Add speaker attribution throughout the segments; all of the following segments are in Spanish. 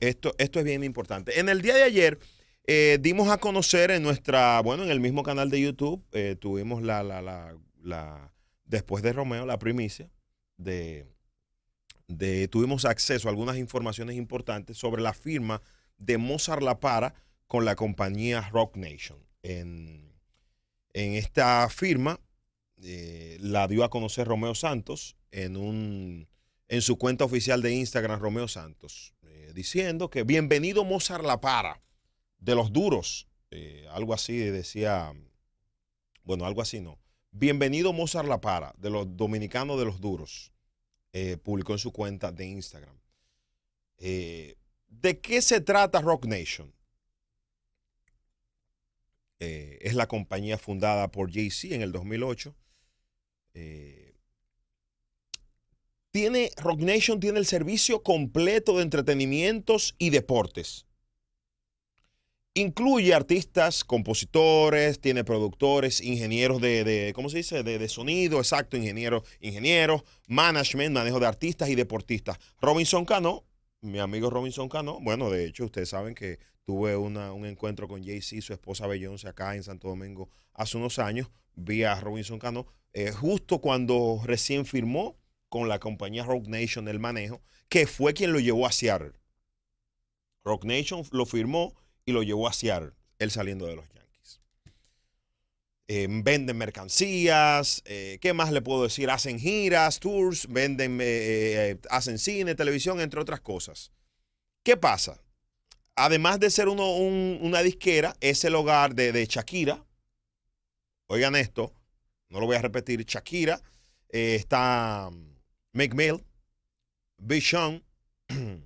Speaker 1: Esto, es bien importante. En el día de ayer eh, dimos a conocer en nuestra, bueno, en el mismo canal de YouTube, eh, tuvimos la, la, después de Romeo, la primicia de, de, tuvimos acceso a algunas informaciones importantes sobre la firma de Mozart La Para con la compañía Rock Nation. En, esta firma eh, la dio a conocer Romeo Santos en, un, en su cuenta oficial de Instagram, Romeo Santos. Eh, diciendo que bienvenido Mozart La Para, de los duros, eh, algo así decía, bueno, algo así no, bienvenido Mozart La Para, de los dominicanos de los duros, eh, publicó en su cuenta de Instagram. ¿De qué se trata Rock Nation? es la compañía fundada por Jay-Z en el 2008 tiene, Rock Nation tiene el servicio completo de entretenimientos y deportes. Incluye artistas, compositores, tiene productores, ingenieros de, ¿cómo se dice? De, sonido, exacto, ingenieros, ingenieros, management, manejo de artistas y deportistas. Robinson Cano, mi amigo Robinson Cano, bueno, de hecho, ustedes saben que tuve un encuentro con jay y su esposa Beyoncé acá en Santo Domingo hace unos años. Vi a Robinson Cano eh, justo cuando recién firmó con la compañía Rock Nation El manejo, que fue quien lo llevó a Seattle. Rock Nation lo firmó y lo llevó a Seattle, él saliendo de los Yankees. Eh, venden mercancías, eh, ¿qué más le puedo decir? Hacen giras, tours, venden, eh, hacen cine, televisión, entre otras cosas. ¿Qué pasa? Además de ser una disquera, es el hogar de, de Shakira. Oigan esto, no lo voy a repetir. Shakira está McMill, Bichon,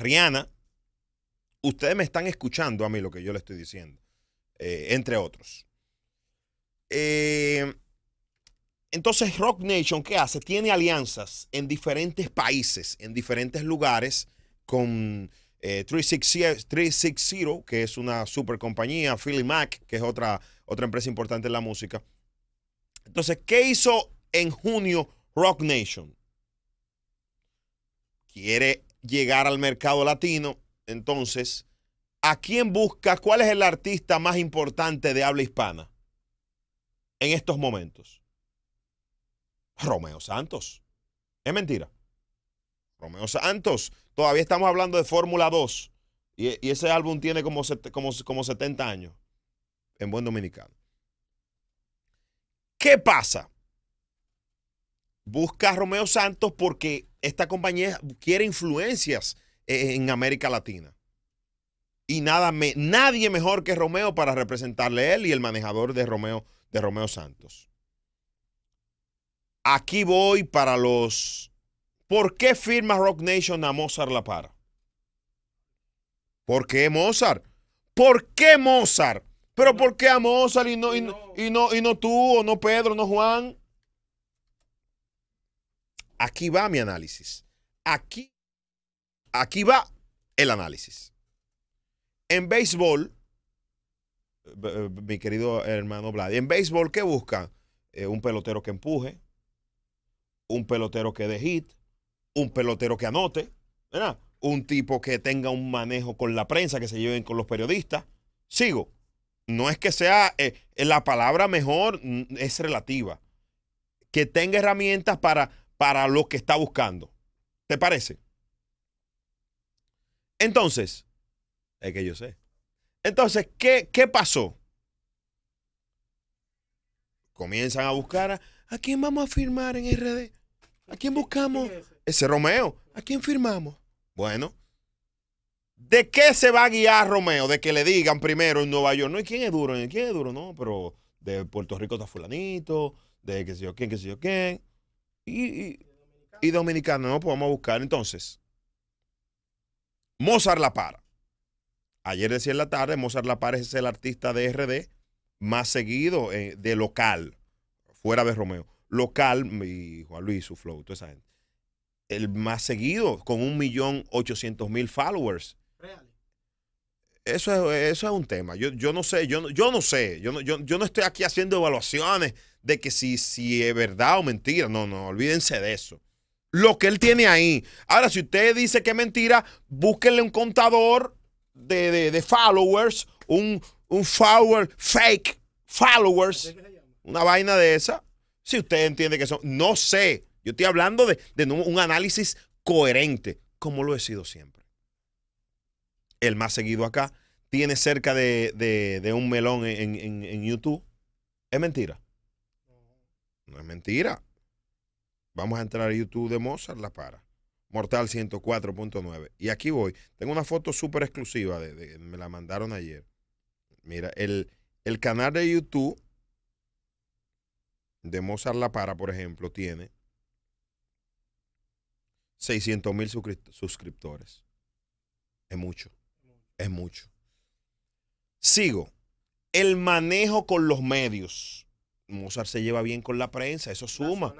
Speaker 1: Rihanna. Ustedes me están escuchando a mí lo que yo le estoy diciendo, eh, entre otros. Eh, entonces, Rock Nation, ¿qué hace? Tiene alianzas en diferentes países, en diferentes lugares, con 360, eh, que es una super compañía, Philly Mac, que es otra, otra empresa importante en la música. Entonces, ¿qué hizo en junio Rock Nation quiere llegar al mercado latino, entonces, ¿a quién busca? ¿Cuál es el artista más importante de habla hispana en estos momentos? Romeo Santos. Es mentira. Romeo Santos. Todavía estamos hablando de Fórmula 2. Y, ese álbum tiene como, como, como 70 años. En buen dominicano. ¿Qué pasa? busca a Romeo Santos porque esta compañía quiere influencias eh, en América Latina. Y nada nadie mejor que Romeo para representarle él y el manejador de Romeo, de Romeo Santos. Aquí voy para los... ¿Por qué firma Rock Nation a Mozart La Para? ¿Por qué Mozart? ¿Por qué Mozart? Pero ¿por qué a Mozart y no, no, y no tú, o no Pedro, no Juan? Aquí va mi análisis. Aquí, aquí va el análisis. En béisbol, eh, eh, mi querido hermano Vlad, en béisbol, ¿qué busca? Eh, un pelotero que empuje, un pelotero que dé hit, un pelotero que anote, un tipo que tenga un manejo con la prensa, que se lleven con los periodistas. Sigo. No es que sea la palabra mejor, mm, es relativa. Que tenga herramientas para para lo que está buscando. ¿Te parece? Entonces, es que yo sé. Entonces, ¿qué, qué pasó? Comienzan a buscar a, quién vamos a firmar en RD. ¿A quién buscamos? Ese Romeo. ¿A quién firmamos? Bueno, ¿de qué se va a guiar Romeo? De que le digan primero en Nueva York, no, ¿y quién es duro? ¿Y quién es duro? No, pero de Puerto Rico está fulanito, de qué sé yo quién, qué sé yo quién. Y, dominicano, no, pues vamos a buscar. Entonces, Mozart La Para. Ayer decía en la tarde, Mozart La Para es el artista de RD más seguido eh, de local, fuera de Romeo. Local, y Juan Luis, su flow, toda esa gente. El más seguido, con 1.800.000 followers. Real. Eso es, eso es un tema. Yo, no sé, yo, yo no sé. yo, yo no estoy aquí haciendo evaluaciones de que si, es verdad o mentira. No, no, olvídense de eso. Lo que él tiene ahí. Ahora, si usted dice que es mentira, búsquenle un contador de, followers, un, un follower, fake followers, una vaina de esa. Si usted entiende que son, no sé. Yo estoy hablando de, un análisis coherente, como lo he sido siempre. El más seguido acá tiene cerca de, un melón en YouTube. Es mentira. No es mentira. Vamos a entrar a YouTube de Mozart La Para. Mortal 104.9. Y aquí voy. Tengo una foto súper exclusiva. De, me la mandaron ayer. Mira, el, el canal de YouTube de Mozart La Para, por ejemplo, tiene 600 mil suscriptores. Es mucho. Es mucho. Sigo. El manejo con los medios. Mozart se lleva bien con la prensa, eso suma.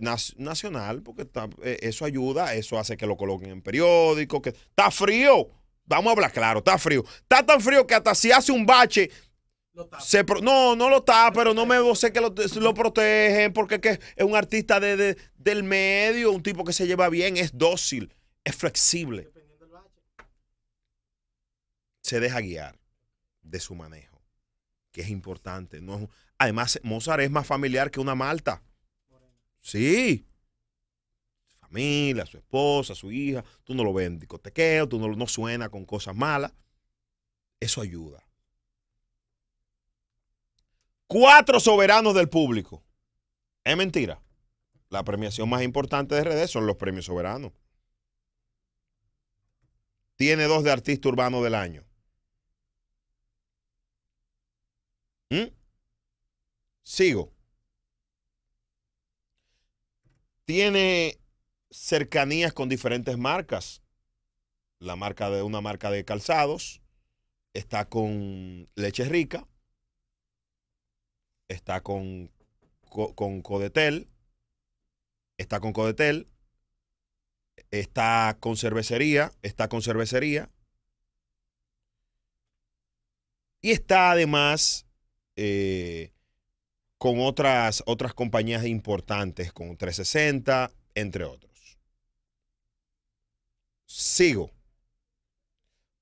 Speaker 1: Nacional, eh, porque eh, eso ayuda, eso hace que lo coloquen en periódicos. Que, está frío, vamos a hablar claro, está frío. Está tan frío que hasta si hace un bache, no, no lo está, pero no me sé que lo, protegen porque es un artista del medio, un tipo que se lleva bien, es dócil, es flexible. Se deja guiar de su manejo, que es importante. No, Además, Mozart es más familiar que una malta. Sí. Su familia, su esposa, su hija. Tú no lo ves en discotequeo, tú no, no suena con cosas malas. Eso ayuda. Cuatro soberanos del público. Es mentira. La premiación más importante de RD son los premios soberanos. Tiene dos de artista urbano del año. ¿Mm? Sigo. Tiene cercanías con diferentes marcas. La marca de una marca de calzados. Está con Leche Rica. Está con, con, Codetel. Está con Codetel. Está con cervecería. Está con cervecería. Y está además eh, con otras, otras compañías importantes, con 360, entre otros. Sigo.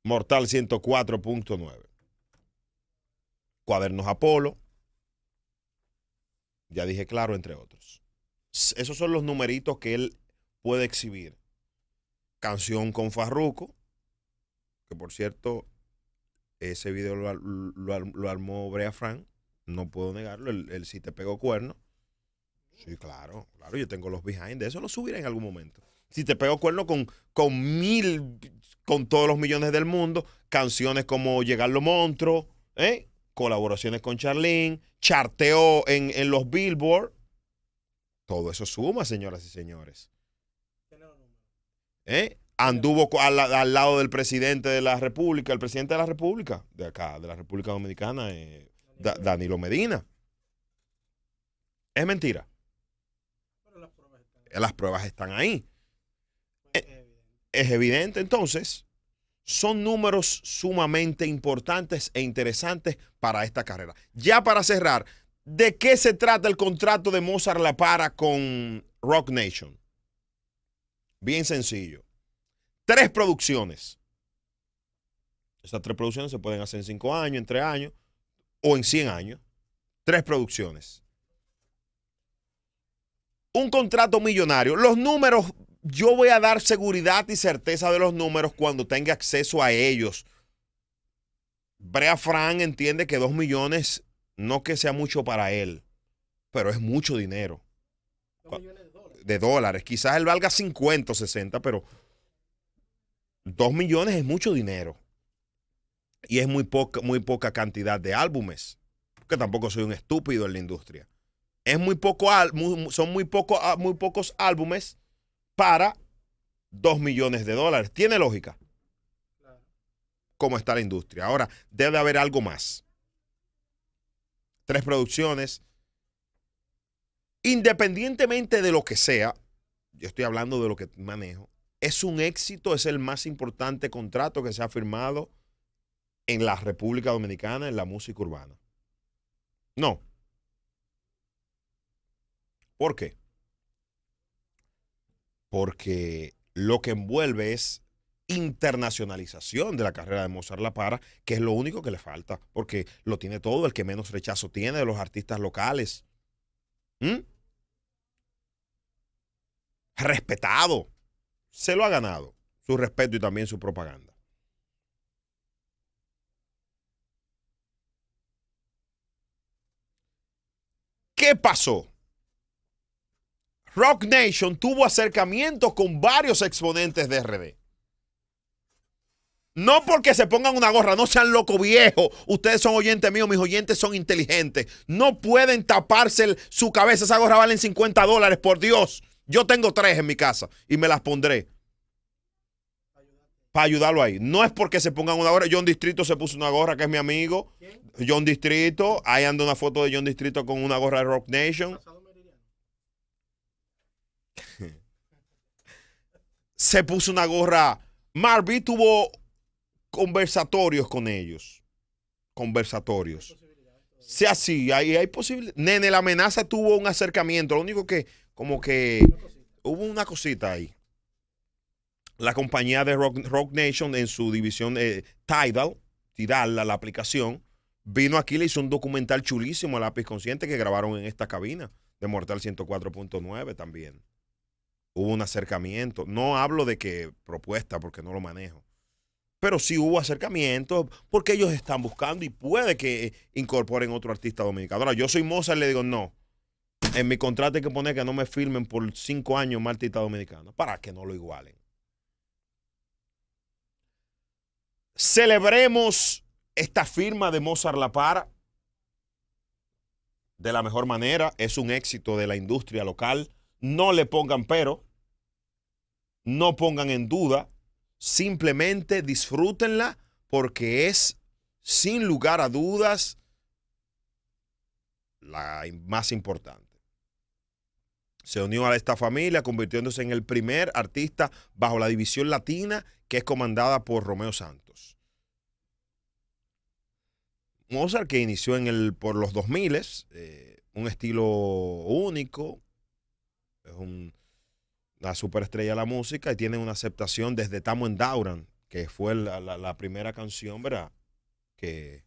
Speaker 1: Mortal 104.9. Cuadernos Apolo. Ya dije claro, entre otros. Esos son los numeritos que él puede exhibir. Canción con Farruco, que por cierto, ese video lo, lo armó Brea Frank no puedo negarlo, el si te pego cuerno. Sí, claro, claro, yo tengo los behind, eso lo subiré en algún momento. Si te pego cuerno con, con mil, con todos los millones del mundo, canciones como Llegar los monstruo ¿eh? colaboraciones con Charlene, charteo en, los Billboard. Todo eso suma, señoras y señores. ¿Eh? Anduvo al, al, lado del presidente de la República, el presidente de la República, de acá, de la República Dominicana, eh, Danilo Medina. Es mentira. las, pruebas están... ahí. Pues eh, es, evidente. es evidente entonces. Son números sumamente importantes e interesantes para esta carrera. Ya para cerrar, ¿de qué se trata el contrato de Mozart La Para con Rock Nation? Bien sencillo. Tres producciones. Estas tres producciones se pueden hacer en cinco años, en tres años o en 100 años, tres producciones. Un contrato millonario. Los números, yo voy a dar seguridad y certeza de los números cuando tenga acceso a ellos. Brea fran entiende que 2 millones no que sea mucho para él, pero es mucho dinero. de, dólares? de dólares. Quizás él valga 50 o 60, pero 2 millones es mucho dinero. Y es muy poca, muy poca cantidad de álbumes, que tampoco soy un estúpido en la industria. Es muy poco, son muy, ah, muy pocos álbumes para Dos millones de dólares. Tiene lógica cómo está la industria. Ahora, debe haber algo más. Tres producciones. Independientemente de lo que sea, yo estoy hablando de lo que manejo, es un éxito, es el más importante contrato que se ha firmado en la República Dominicana en la música urbana. No. ¿Por qué? Porque lo que envuelve es internacionalización de la carrera de Mozart La Para, que es lo único que le falta, porque lo tiene todo, el que menos rechazo tiene de los artistas locales. ¿Mm? Respetado. Se lo ha ganado, su respeto y también su propaganda. ¿Qué pasó? Rock Nation tuvo acercamientos con varios exponentes de RD. No porque se pongan una gorra, no sean loco viejo. Ustedes son oyentes míos, mis oyentes son inteligentes. No pueden taparse su cabeza. Esa gorra valen 50 dólares, por Dios. Yo tengo tres en mi casa y me las pondré para ayudarlo ahí. No es porque se pongan una gorra. John Distrito se puso una gorra, que es mi amigo. John Distrito. Ahí anda una foto de John Distrito con una gorra de Rock Nation. se puso una gorra. Marvin tuvo conversatorios con ellos. Conversatorios. Sí, así, ahí hay posible. Nene, la amenaza tuvo un acercamiento. Lo único que, como que hubo una cosita ahí la compañía de Rock, Nation en su división eh, Tidal, Tidal, la, aplicación, vino aquí le hizo un documental chulísimo a Lápiz Consciente que grabaron en esta cabina de Mortal 104.9 también. Hubo un acercamiento. No hablo de que propuesta porque no lo manejo. Pero sí hubo acercamiento porque ellos están buscando y puede que incorporen otro artista dominicano. Ahora, yo soy Mozart y le digo, no, en mi contrato hay que poner que no me firmen por cinco años más artista dominicano para que no lo igualen. Celebremos esta firma de Mozart La Para de la mejor manera. Es un éxito de la industria local. No le pongan pero, no pongan en duda, simplemente disfrútenla porque es, sin lugar a dudas, la más importante se unió a esta familia, convirtiéndose en el primer artista bajo la división latina que es comandada por Romeo Santos. Mozart, que inició en el, por los 2000, eh, un estilo único, es un, una superestrella de la música y tiene una aceptación desde Tamo en Dauran, que fue la, primera canción, ¿verdad? Que,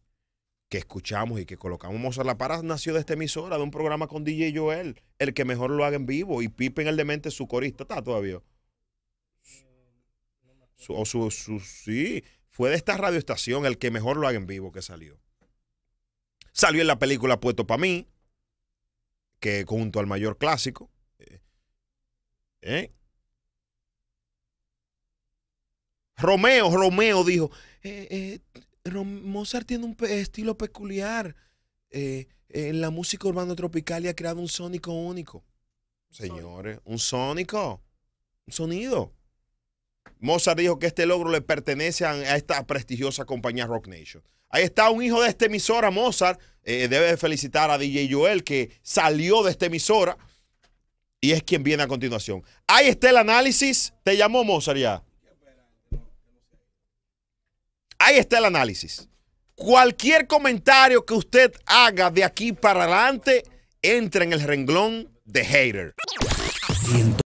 Speaker 1: que escuchamos y que colocamos. a La Para nació de esta emisora, de un programa con DJ Joel, el que mejor lo haga en vivo. Y Pipe en el demente, su corista, está todavía. o su, sí, fue de esta radioestación el que mejor lo haga en vivo que salió. Salió en la película Puesto para mí, que junto al mayor clásico. Eh, eh. Romeo, Romeo dijo, eh, Mozart tiene un estilo peculiar. Eh, en la música urbana tropical y ha creado un sónico único. Señores, un sónico, un sonido. Mozart dijo que este logro le pertenece a esta prestigiosa compañía Rock Nation. Ahí está un hijo de esta emisora, Mozart. Eh, debe felicitar a DJ Joel que salió de esta emisora y es quien viene a continuación. Ahí está el análisis. Te llamó Mozart ya. Ahí está el análisis. Cualquier comentario que usted haga de aquí para adelante entra en el renglón de hater.